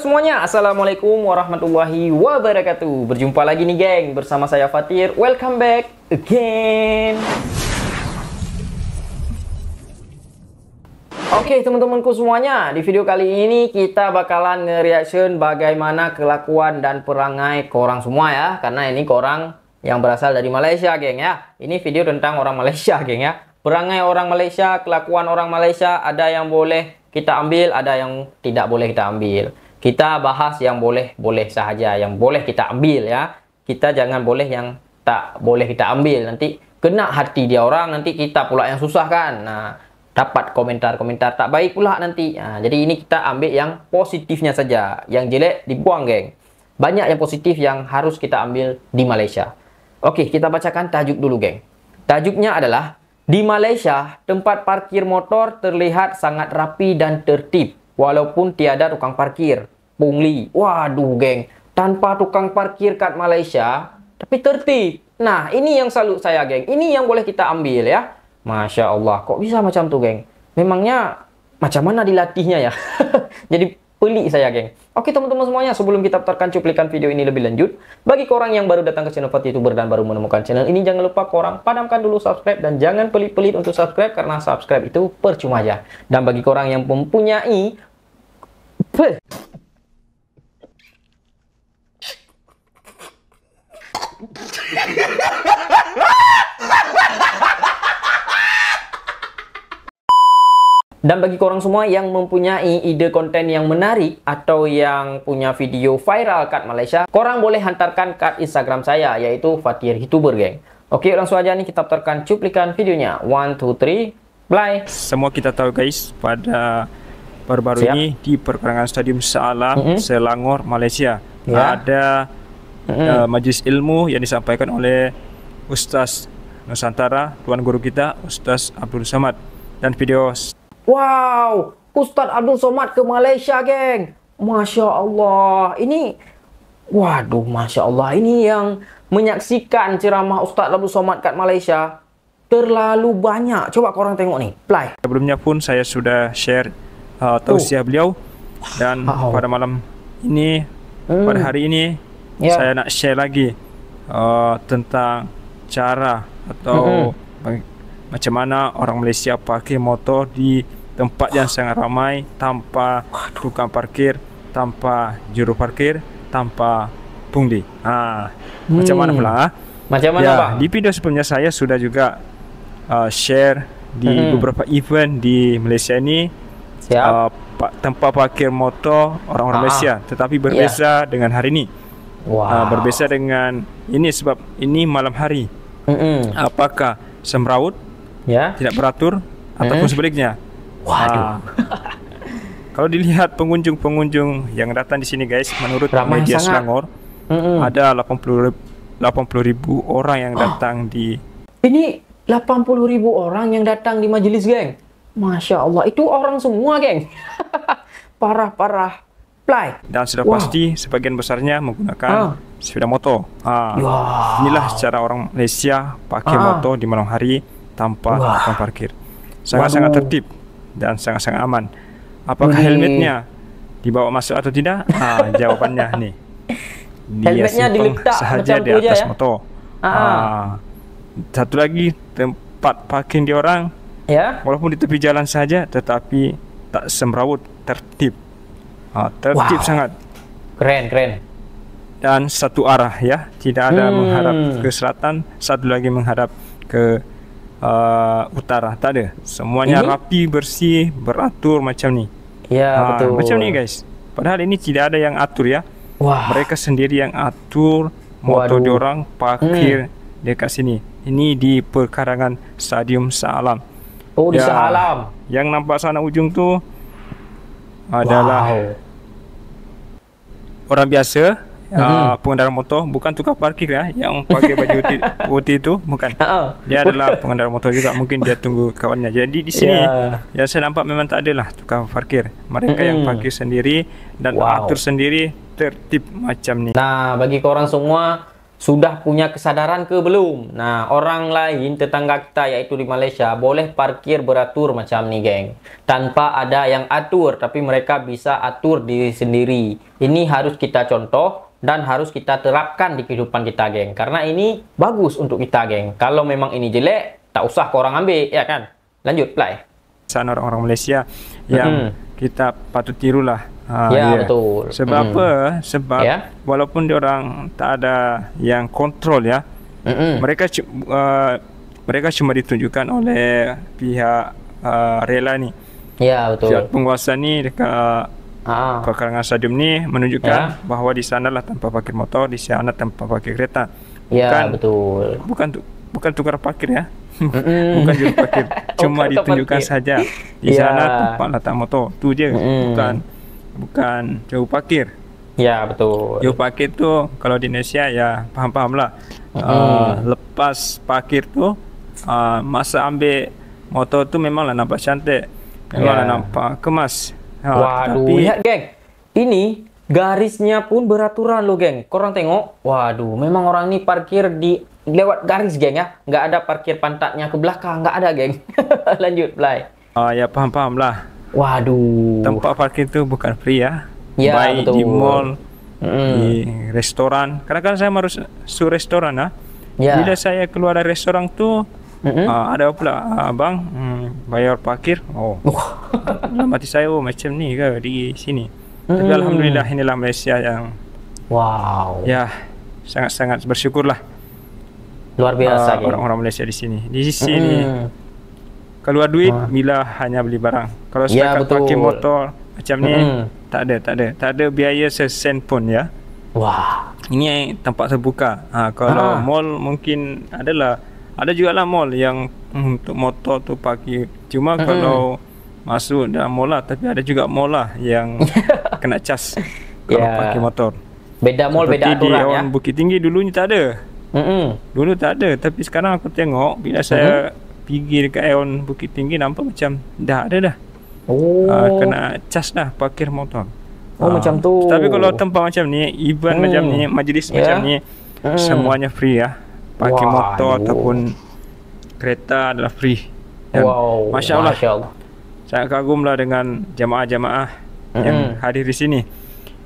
semuanya, Assalamualaikum warahmatullahi wabarakatuh Berjumpa lagi nih geng, bersama saya Fatir Welcome back again Oke okay, teman-temanku semuanya, di video kali ini kita bakalan nge-reaction bagaimana kelakuan dan perangai korang semua ya Karena ini korang yang berasal dari Malaysia geng ya Ini video tentang orang Malaysia geng ya Perangai orang Malaysia, kelakuan orang Malaysia ada yang boleh kita ambil, ada yang tidak boleh kita ambil kita bahas yang boleh-boleh sahaja, yang boleh kita ambil ya. Kita jangan boleh yang tak boleh kita ambil. Nanti kena hati dia orang, nanti kita pula yang susah kan. Nah, dapat komentar-komentar tak baik pula nanti. Nah, jadi ini kita ambil yang positifnya saja. Yang jelek dibuang, geng. Banyak yang positif yang harus kita ambil di Malaysia. Oke, kita bacakan tajuk dulu, geng. Tajuknya adalah di Malaysia, tempat parkir motor terlihat sangat rapi dan tertib walaupun tiada tukang parkir. Pungli, waduh geng, tanpa tukang parkir kad Malaysia, tapi tertib. Nah, ini yang salut saya geng, ini yang boleh kita ambil ya. Masya Allah, kok bisa macam tuh geng? Memangnya macam mana dilatihnya ya? Jadi pelik saya geng. Oke teman-teman semuanya, sebelum kita putarkan cuplikan video ini lebih lanjut, bagi korang yang baru datang ke channel Fat Youtuber dan baru menemukan channel ini, jangan lupa korang padamkan dulu subscribe dan jangan pelit-pelit untuk subscribe karena subscribe itu percuma aja. Ya. Dan bagi korang yang mempunyai dan bagi korang semua yang mempunyai ide konten yang menarik atau yang punya video viral kat Malaysia, korang boleh hantarkan kat Instagram saya yaitu Fatir Hituber, geng. Oke, langsung aja nih kita putarkan cuplikan videonya. One, two, three, play. Semua kita tahu guys, pada baru-baru ya. ini di perkarangan Stadium Salam mm -hmm. Selangor Malaysia ya. ada mm -hmm. uh, majlis ilmu yang disampaikan oleh Ustaz Nusantara Tuan Guru kita Ustaz Abdul Samad dan video Wow Ustaz Abdul Somad ke Malaysia geng Masya Allah ini Waduh Masya Allah ini yang menyaksikan ceramah Ustaz Abdul Somad kat Malaysia terlalu banyak. Coba korang tengok ni. Play. Sebelumnya pun saya sudah share uh, ha, tausiah oh. beliau dan oh. pada malam ini hmm. pada hari ini yeah. saya nak share lagi uh, tentang cara atau hmm bag- macam mana orang Malaysia pakai motor di tempat yang sangat ramai tanpa tukang parkir, tanpa juru parkir, tanpa pungli. Ha, hmm. macam mana pula? Ha? Macam mana ya, bang? Di video sebelumnya saya sudah juga uh, share di hmm beberapa event di Malaysia ini Siap. Uh, tempat parkir motor orang-orang ah, ah. Malaysia, tetapi berbeza yeah. dengan hari ini. Wow. Uh, berbeza dengan ini sebab ini malam hari. Mm-mm. Apakah semrawut? Ya. Yeah. Tidak beratur mm. ataupun sebaliknya? Waduh. Uh, kalau dilihat pengunjung-pengunjung yang datang di sini guys, menurut Ramai media sangat. Selangor mm-hmm. ada 80 80 ribu orang yang oh. datang di Ini 80 ribu orang yang datang di majelis geng. Masya Allah, itu orang semua, geng. Parah-parah. Play. Dan sudah wow. pasti sebagian besarnya menggunakan ah. sepeda motor. Ah. Wow. Ya. Inilah cara orang Malaysia pakai ah. motor di malam hari tanpa wow. tempat parkir. Sangat-sangat tertib dan sangat-sangat aman. Apakah Wih. helmetnya dibawa masuk atau tidak? Ah, jawabannya nih. Dia helmetnya diletak sahaja di atas ya? motor. Ah. ah. Satu lagi tempat parking di orang ya walaupun di tepi jalan saja tetapi tak semrawut tertib ah, tertib wow. sangat keren keren dan satu arah ya tidak ada hmm. menghadap ke selatan satu lagi menghadap ke uh, utara tak ada semuanya ini? rapi bersih beratur macam ni ya ha, ah, betul macam ni guys padahal ini tidak ada yang atur ya Wah. mereka sendiri yang atur motor Waduh. diorang parkir hmm. dekat sini ini di perkarangan stadium salam Oh, di ya, sealam. Yang nampak sana ujung tu adalah wow. orang biasa uh-huh. Hmm. Ah, pengendara motor, bukan tukang parkir ya, lah, yang pakai baju putih itu bukan. Uh-huh. Dia adalah pengendara motor juga, mungkin dia tunggu kawannya. Jadi di sini yeah. yang saya nampak memang tak ada lah tukang parkir. Mereka mm-hmm. yang hmm. parkir sendiri dan wow. atur sendiri tertib macam ni. Nah, bagi korang semua sudah punya kesadaran ke belum? Nah, orang lain tetangga kita yaitu di Malaysia boleh parkir beratur macam ni, geng. Tanpa ada yang atur, tapi mereka bisa atur diri sendiri. Ini harus kita contoh dan harus kita terapkan di kehidupan kita, geng. Karena ini bagus untuk kita, geng. Kalau memang ini jelek, tak usah orang ambil, ya kan? Lanjut, play. Sana orang-orang Malaysia yang -hmm. kita patut tirulah Ah, ya iya. betul. Sebab mm. apa? Sebab yeah. walaupun orang tak ada yang kontrol ya. Mm-mm. Mereka uh, mereka cuma ditunjukkan oleh pihak uh, rela ni. Ya yeah, betul. Pihak penguasa ni dekat Ah. Pekarangan stadium ni menunjukkan yeah. bahawa di sanalah tanpa parkir motor, di sana tanpa parkir kereta. Ya, bukan, betul. Bukan tu, bukan tukar parkir ya. Mm-mm. bukan tukar parkir. Cuma ditunjukkan saja di yeah. sana tempat letak motor. Tu je. Mm-mm. Bukan bukan jauh parkir. Ya betul. Jauh parkir tuh kalau di Indonesia ya paham-paham lah. Mm. Uh, lepas parkir tuh uh, masa ambil motor tuh memang lah nampak cantik, Memang yeah. Ya. nampak kemas. Uh, Waduh, tapi... lihat geng, ini garisnya pun beraturan loh geng. Korang tengok, waduh, memang orang ini parkir di lewat garis geng ya, nggak ada parkir pantatnya ke belakang, nggak ada geng. Lanjut, play. Uh, ya paham-paham lah. Waduh. Tempat parkir itu bukan free ya. Ya, Baik betul. di mall, hmm. di restoran. Karena kan saya harus su restoran ya. Ya. Bila saya keluar dari restoran tuh Mm-hmm. Uh, ah, ada pula abang ah, hmm, bayar parkir. Oh. mati saya oh, macam ni ke di sini. Mm. Tapi alhamdulillah inilah Malaysia yang wow. Ya, sangat-sangat bersyukurlah. Luar biasa uh, orang-orang Malaysia di sini. Di sini mm. Kalau ada duit, ha. Ah. Mila hanya beli barang. Kalau saya ya, pakai motor macam ni, hmm. tak ada, tak ada. Tak ada biaya sesen pun ya. Wah. Ini tempat terbuka. Ha, kalau ha. mall mungkin adalah ada juga lah mall yang hmm, untuk motor tu pakai. Cuma hmm. kalau masuk dalam mall lah, tapi ada juga mall lah yang kena cas kalau yeah. pakai motor. Beda mall beda aturan di ya. Bukit Tinggi dulunya tak ada. Hmm. Dulu tak ada, tapi sekarang aku tengok bila saya hmm. pergi dekat aeon Bukit Tinggi nampak macam dah ada dah. Ah, oh. Uh, kena cas dah parkir motor. Oh uh, macam tu. Tapi kalau tempat macam ni, event hmm. macam ni, majlis yeah. macam ni hmm. semuanya free ya Parkir wow. motor ataupun kereta adalah free. Dan wow. Masya Allah. Masya Allah. Saya kagumlah dengan jamaah-jamaah hmm. yang hadir di sini.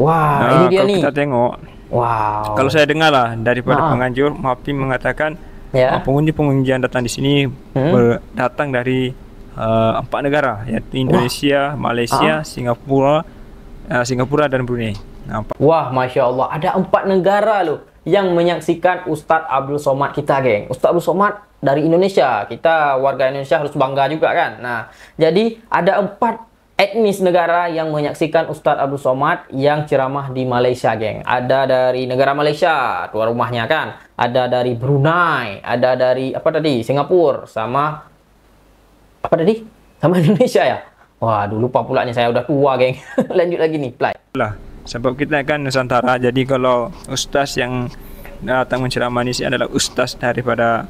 Wah, wow, uh, ah, ini dia kalau ni. kita tengok. Wow. Kalau saya dengar lah daripada ha. penganjur, Mapi mengatakan Ya. Pengunjung-pengunjung ah, yang datang di sini hmm. Ber, datang dari uh, empat negara yaitu Indonesia, Wah. Malaysia, ah. Singapura, uh, Singapura dan Brunei. Nah, Wah, masya Allah, ada empat negara loh yang menyaksikan Ustadz Abdul Somad kita, geng. Ustadz Abdul Somad dari Indonesia, kita warga Indonesia harus bangga juga kan. Nah, jadi ada empat etnis negara yang menyaksikan Ustadz Abdul Somad yang ceramah di Malaysia, geng. Ada dari negara Malaysia, tuan rumahnya kan. Ada dari Brunei, ada dari apa tadi? Singapura sama apa tadi? Sama Indonesia ya. Wah, dulu lupa pula saya udah tua, geng. Lanjut lagi nih, play. Lah, sebab kita kan Nusantara. Jadi kalau ustaz yang datang menceramah ini adalah ustaz daripada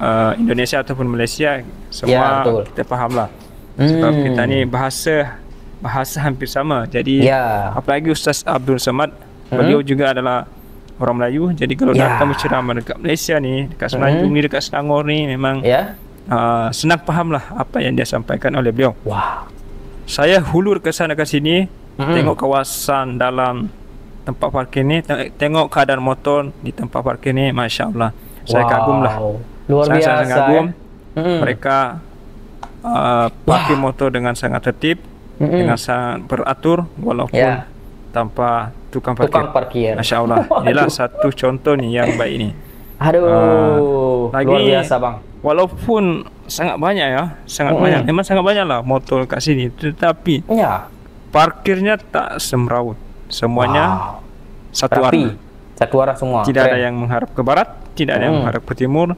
uh, Indonesia ataupun Malaysia, semua ya, kita paham lah. sebab hmm. kita ni bahasa bahasa hampir sama. Jadi yeah. apalagi Ustaz Abdul Samad, hmm. beliau juga adalah orang Melayu. Jadi kalau yeah. datang berceramah dekat Malaysia ni, dekat Semenanjung hmm. ni, dekat Selangor ni memang yeah. uh, senang fahamlah apa yang dia sampaikan oleh beliau. Wah. Saya hulur ke sana ke sini, hmm. tengok kawasan dalam tempat parkir ni, tengok keadaan motor di tempat parkir ni, masya-Allah. Wow. Saya kagumlah. Luar biasa. Saya kagum. Eh. Hmm. Mereka Eh, pakai Wah. motor dengan sangat tertib, mm -hmm. dengan sangat beratur walaupun yeah. tanpa tukang parkir. Tukang parkir. Masya Allah. Inilah satu contoh nih yang baik ini. Aduh, uh, lagi, luar biasa bang. Walaupun sangat banyak ya, sangat mm -hmm. banyak. Memang sangat banyak lah motor kat sini, tetapi yeah. parkirnya tak semrawut. Semuanya wow. satu Rapi. arah. Satu arah semua. Tidak Keren. ada yang mengharap ke barat, tidak mm. ada yang mengharap ke timur.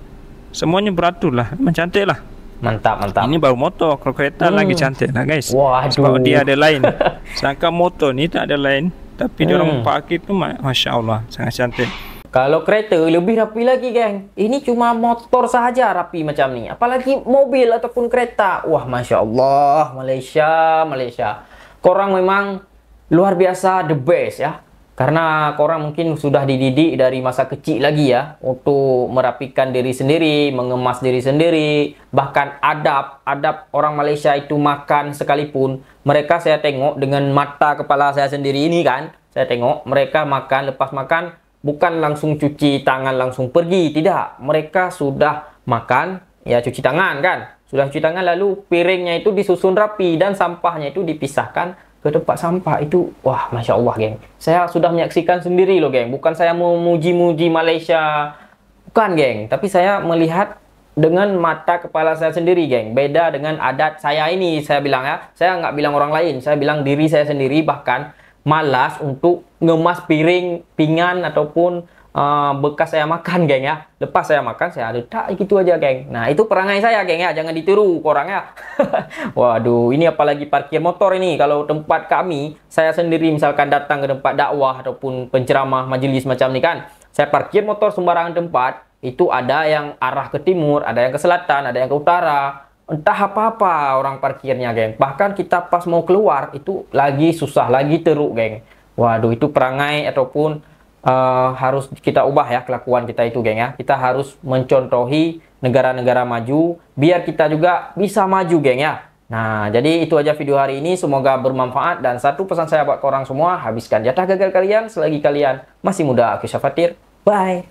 Semuanya beratur lah, mencantik lah. Mantap, mantap. Ini baru motor. Kalau kereta hmm. lagi cantik lah guys. Wah, aduh. Sebab dia ada lain. Sedangkan motor ni tak ada lain. Tapi hmm. orang parkir tu, Masya Allah. Sangat cantik. Kalau kereta, lebih rapi lagi, geng. Ini cuma motor sahaja rapi macam ni. Apalagi mobil ataupun kereta. Wah, Masya Allah. Malaysia, Malaysia. Korang memang luar biasa the best ya. Karena korang mungkin sudah dididik dari masa kecil lagi ya untuk merapikan diri sendiri, mengemas diri sendiri, bahkan adab, adab orang Malaysia itu makan sekalipun mereka saya tengok dengan mata kepala saya sendiri ini kan. Saya tengok mereka makan lepas makan bukan langsung cuci tangan langsung pergi, tidak. Mereka sudah makan ya cuci tangan kan. Sudah cuci tangan lalu piringnya itu disusun rapi dan sampahnya itu dipisahkan ke tempat sampah itu wah masya Allah geng saya sudah menyaksikan sendiri loh geng bukan saya memuji-muji Malaysia bukan geng tapi saya melihat dengan mata kepala saya sendiri geng beda dengan adat saya ini saya bilang ya saya nggak bilang orang lain saya bilang diri saya sendiri bahkan malas untuk ngemas piring pingan ataupun uh, bekas saya makan, geng ya. Lepas saya makan, saya tak gitu aja, geng. Nah, itu perangai saya, geng ya. Jangan ditiru orangnya. Waduh, ini apalagi parkir motor ini. Kalau tempat kami, saya sendiri misalkan datang ke tempat dakwah ataupun penceramah majelis macam ini kan, saya parkir motor sembarangan tempat, itu ada yang arah ke timur, ada yang ke selatan, ada yang ke utara. Entah apa-apa orang parkirnya, geng. Bahkan kita pas mau keluar, itu lagi susah, lagi teruk, geng. Waduh, itu perangai ataupun uh, harus kita ubah ya kelakuan kita itu geng ya. Kita harus mencontohi negara-negara maju biar kita juga bisa maju geng ya. Nah, jadi itu aja video hari ini. Semoga bermanfaat dan satu pesan saya buat orang semua, habiskan jatah gagal kalian selagi kalian masih muda. Aku Syafatir. Bye.